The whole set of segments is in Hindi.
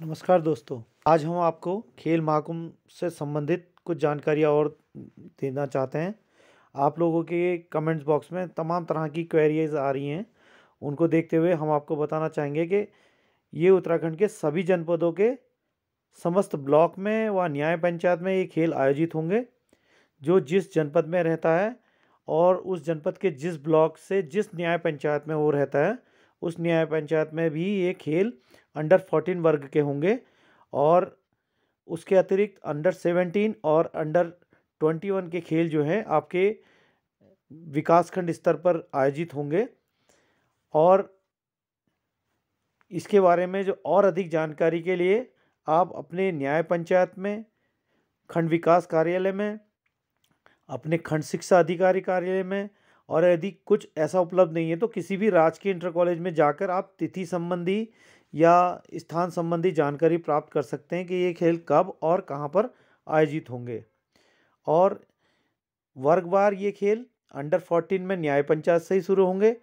नमस्कार दोस्तों आज हम आपको खेल महाकुंभ से संबंधित कुछ जानकारियाँ और देना चाहते हैं आप लोगों के कमेंट्स बॉक्स में तमाम तरह की क्वेरीज आ रही हैं उनको देखते हुए हम आपको बताना चाहेंगे कि ये उत्तराखंड के सभी जनपदों के समस्त ब्लॉक में व न्याय पंचायत में ये खेल आयोजित होंगे जो जिस जनपद में रहता है और उस जनपद के जिस ब्लॉक से जिस न्याय पंचायत में वो रहता है उस न्याय पंचायत में भी ये खेल अंडर फोर्टीन वर्ग के होंगे और उसके अतिरिक्त अंडर सेवेंटीन और अंडर ट्वेंटी वन के खेल जो हैं आपके विकासखंड स्तर पर आयोजित होंगे और इसके बारे में जो और अधिक जानकारी के लिए आप अपने न्याय पंचायत में खंड विकास कार्यालय में अपने खंड शिक्षा अधिकारी कार्यालय में और यदि कुछ ऐसा उपलब्ध नहीं है तो किसी भी राजकीय इंटर कॉलेज में जाकर आप तिथि संबंधी या स्थान संबंधी जानकारी प्राप्त कर सकते हैं कि ये खेल कब और कहाँ पर आयोजित होंगे और वर्गवार ये खेल अंडर फोर्टीन में न्याय पंचायत से ही शुरू होंगे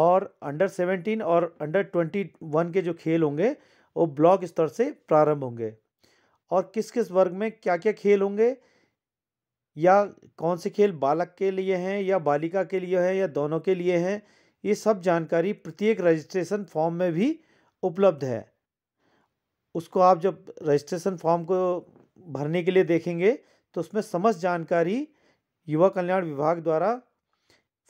और अंडर सेवेंटीन और अंडर ट्वेंटी वन के जो खेल होंगे वो ब्लॉक स्तर से प्रारंभ होंगे और किस किस वर्ग में क्या क्या खेल होंगे या कौन से खेल बालक के लिए हैं या बालिका के लिए हैं या दोनों के लिए हैं ये सब जानकारी प्रत्येक रजिस्ट्रेशन फॉर्म में भी उपलब्ध है उसको आप जब रजिस्ट्रेशन फॉर्म को भरने के लिए देखेंगे तो उसमें समस्त जानकारी युवा कल्याण विभाग द्वारा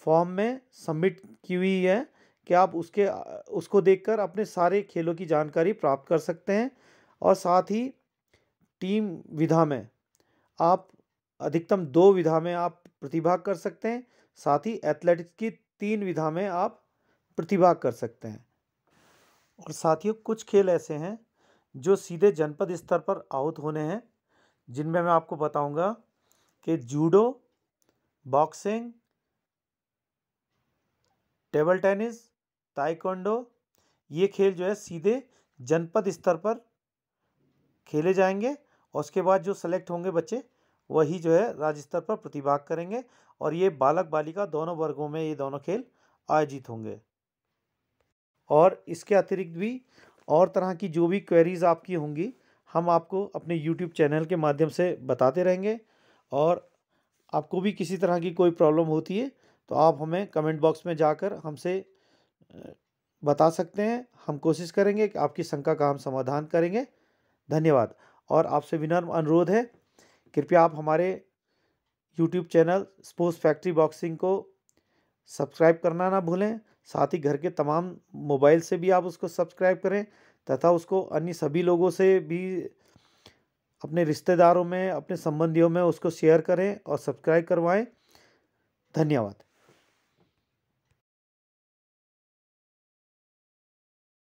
फॉर्म में सबमिट की हुई है कि आप उसके उसको देखकर अपने सारे खेलों की जानकारी प्राप्त कर सकते हैं और साथ ही टीम विधा में आप अधिकतम दो विधा में आप प्रतिभाग कर सकते हैं साथ ही एथलेटिक्स की तीन विधा में आप प्रतिभाग कर सकते हैं और साथियों कुछ खेल ऐसे हैं जो सीधे जनपद स्तर पर आउट होने हैं जिनमें मैं आपको बताऊंगा कि judo boxing table tennis taekwondo ये खेल जो है सीधे जनपद स्तर पर खेले जाएंगे और उसके बाद जो सेलेक्ट होंगे बच्चे वही जो है राज्य स्तर पर प्रतिभाग करेंगे और ये बालक बालिका दोनों वर्गों में ये दोनों खेल आयोजित होंगे और इसके अतिरिक्त भी और तरह की जो भी क्वेरीज़ आपकी होंगी हम आपको अपने यूट्यूब चैनल के माध्यम से बताते रहेंगे और आपको भी किसी तरह की कोई प्रॉब्लम होती है तो आप हमें कमेंट बॉक्स में जाकर हमसे बता सकते हैं हम कोशिश करेंगे कि आपकी शंका का हम समाधान करेंगे धन्यवाद और आपसे विनम्र अनुरोध है कृपया आप हमारे YouTube channel sports factory boxing को सब्सक्राइब करना ना भूलें साथ ही घर के तमाम मोबाइल से भी आप उसको सब्सक्राइब करें तथा उसको अन्य सभी लोगों से भी अपने रिश्तेदारों में अपने संबंधियों में उसको शेयर करें और सब्सक्राइब करवाएं धन्यवाद